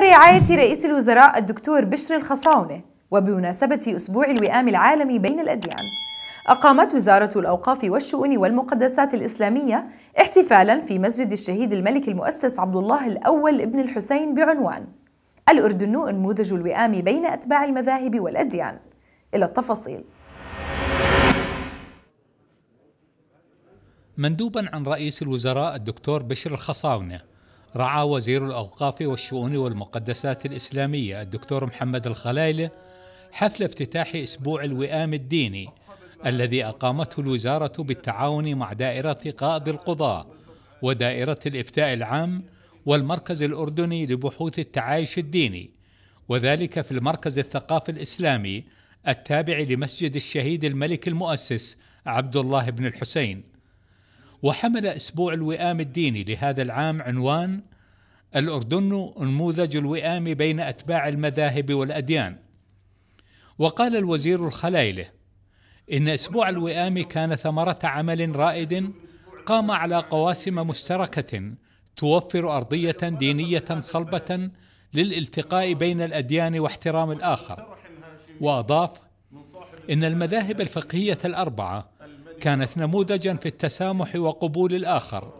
برعاية رئيس الوزراء الدكتور بشر الخصاونة وبمناسبة أسبوع الوئام العالمي بين الأديان أقامت وزارة الأوقاف والشؤون والمقدسات الإسلامية احتفالا في مسجد الشهيد الملك المؤسس عبد الله الأول ابن الحسين بعنوان الأردن نموذج الوئام بين أتباع المذاهب والأديان إلى التفاصيل مندوبا عن رئيس الوزراء الدكتور بشر الخصاونه رعى وزير الأوقاف والشؤون والمقدسات الإسلامية الدكتور محمد الخلايلة حفل افتتاح أسبوع الوئام الديني الذي أقامته الوزارة بالتعاون مع دائرة قائد القضاة ودائرة الإفتاء العام والمركز الأردني لبحوث التعايش الديني وذلك في المركز الثقافي الإسلامي التابع لمسجد الشهيد الملك المؤسس عبد الله بن الحسين وحمل أسبوع الوئام الديني لهذا العام عنوان الأردن نموذج الوئام بين أتباع المذاهب والأديان وقال الوزير الخلايله إن أسبوع الوئام كان ثمرة عمل رائد قام على قواسم مشتركة توفر أرضية دينية صلبة للالتقاء بين الأديان واحترام الآخر وأضاف إن المذاهب الفقهية الأربعة كانت نموذجا في التسامح وقبول الآخر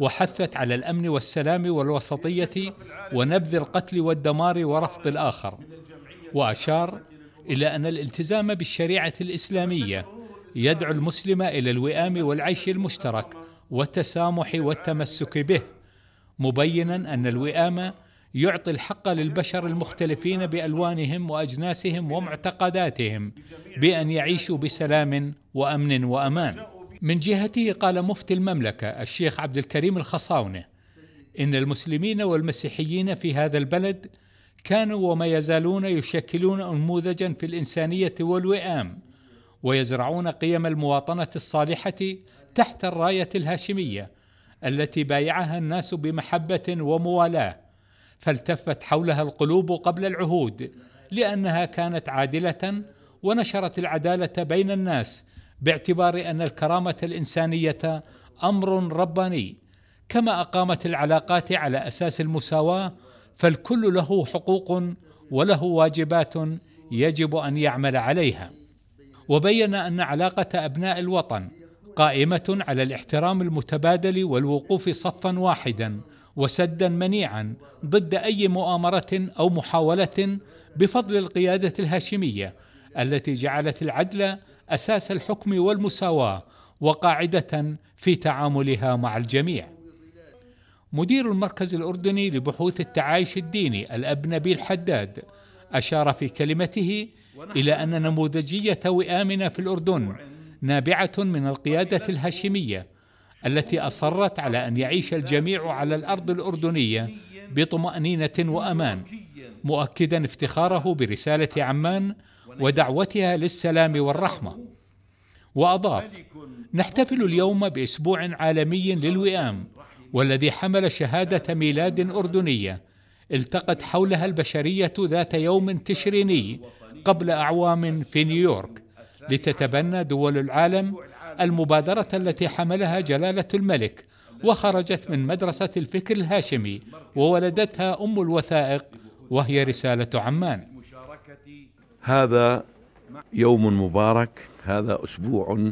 وحثت على الأمن والسلام والوسطية ونبذ القتل والدمار ورفض الآخر وأشار إلى أن الالتزام بالشريعة الإسلامية يدعو المسلم إلى الوئام والعيش المشترك والتسامح والتمسك به مبينا أن الوئام يعطي الحق للبشر المختلفين بالوانهم واجناسهم ومعتقداتهم بان يعيشوا بسلام وامن وامان. من جهته قال مفتي المملكه الشيخ عبد الكريم الخصاونه ان المسلمين والمسيحيين في هذا البلد كانوا وما يزالون يشكلون أنموذجا في الانسانيه والوئام ويزرعون قيم المواطنه الصالحه تحت الرايه الهاشميه التي بايعها الناس بمحبه وموالاه فالتفت حولها القلوب قبل العهود لانها كانت عادله ونشرت العداله بين الناس باعتبار ان الكرامه الانسانيه امر رباني كما اقامت العلاقات على اساس المساواه فالكل له حقوق وله واجبات يجب ان يعمل عليها وبين ان علاقه ابناء الوطن قائمه على الاحترام المتبادل والوقوف صفا واحدا وسدا منيعا ضد اي مؤامره او محاوله بفضل القياده الهاشميه التي جعلت العدل اساس الحكم والمساواه وقاعده في تعاملها مع الجميع. مدير المركز الاردني لبحوث التعايش الديني الاب نبيل حداد اشار في كلمته الى ان نموذجيه وئامنا في الاردن نابعه من القياده الهاشميه التي أصرت على أن يعيش الجميع على الأرض الأردنية بطمأنينة وأمان مؤكدا افتخاره برسالة عمان ودعوتها للسلام والرحمة وأضاف نحتفل اليوم بأسبوع عالمي للوئام والذي حمل شهادة ميلاد أردنية التقت حولها البشرية ذات يوم تشريني قبل أعوام في نيويورك لتتبنى دول العالم المبادرة التي حملها جلالة الملك وخرجت من مدرسة الفكر الهاشمي وولدتها أم الوثائق وهي رسالة عمان هذا يوم مبارك هذا أسبوع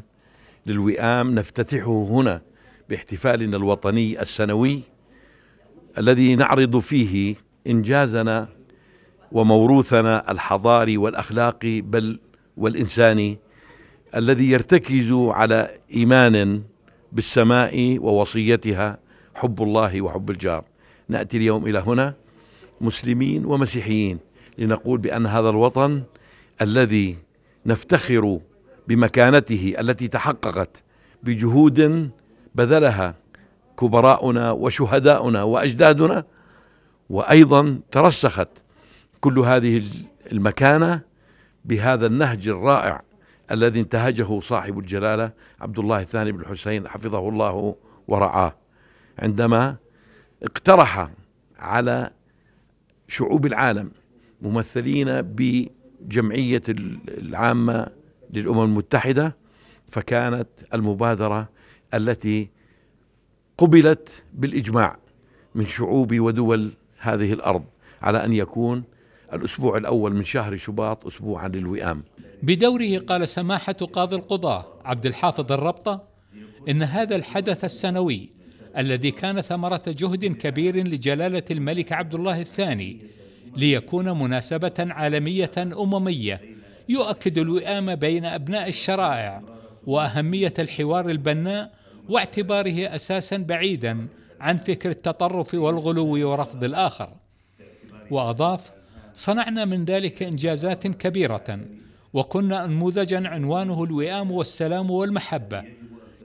للوئام نفتتحه هنا باحتفالنا الوطني السنوي الذي نعرض فيه إنجازنا وموروثنا الحضاري والأخلاقي بل والإنساني الذي يرتكز على إيمان بالسماء ووصيتها حب الله وحب الجار نأتي اليوم إلى هنا مسلمين ومسيحيين لنقول بأن هذا الوطن الذي نفتخر بمكانته التي تحققت بجهود بذلها كبراؤنا وشهداؤنا واجدادنا وايضا ترسخت كل هذه المكانه بهذا النهج الرائع الذي انتهجه صاحب الجلالة عبد الله الثاني بن الحسين حفظه الله ورعاه عندما اقترح على شعوب العالم ممثلين بجمعية العامة للأمم المتحدة فكانت المبادرة التي قبلت بالإجماع من شعوب ودول هذه الأرض على أن يكون الأسبوع الأول من شهر شباط أسبوعا للوئام بدوره قال سماحة قاضي القضاة عبد الحافظ الربطة إن هذا الحدث السنوي الذي كان ثمرة جهد كبير لجلالة الملك عبد الله الثاني ليكون مناسبة عالمية أممية يؤكد الوئام بين أبناء الشرائع وأهمية الحوار البناء واعتباره أساسا بعيدا عن فكر التطرف والغلو ورفض الآخر وأضاف صنعنا من ذلك إنجازات كبيرة وكنا أنموذجا عنوانه الوئام والسلام والمحبة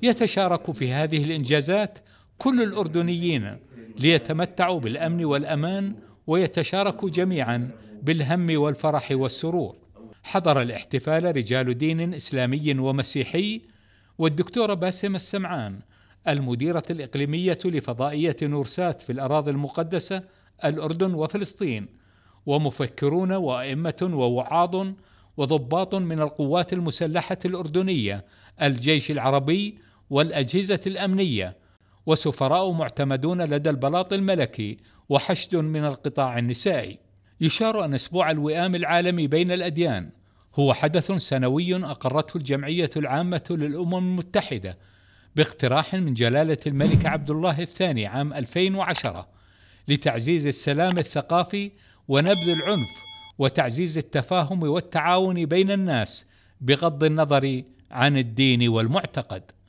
يتشارك في هذه الإنجازات كل الأردنيين ليتمتعوا بالأمن والأمان ويتشاركوا جميعا بالهم والفرح والسرور حضر الاحتفال رجال دين إسلامي ومسيحي والدكتورة باسم السمعان المديرة الإقليمية لفضائية نورسات في الأراضي المقدسة الأردن وفلسطين ومفكرون وأئمة ووعاظ وضباط من القوات المسلحة الأردنية، الجيش العربي والأجهزة الأمنية، وسفراء معتمدون لدى البلاط الملكي وحشد من القطاع النسائي. يشار أن أسبوع الوئام العالمي بين الأديان هو حدث سنوي أقرته الجمعية العامة للأمم المتحدة باقتراح من جلالة الملك عبد الله الثاني عام 2010 لتعزيز السلام الثقافي ونبذ العنف وتعزيز التفاهم والتعاون بين الناس بغض النظر عن الدين والمعتقد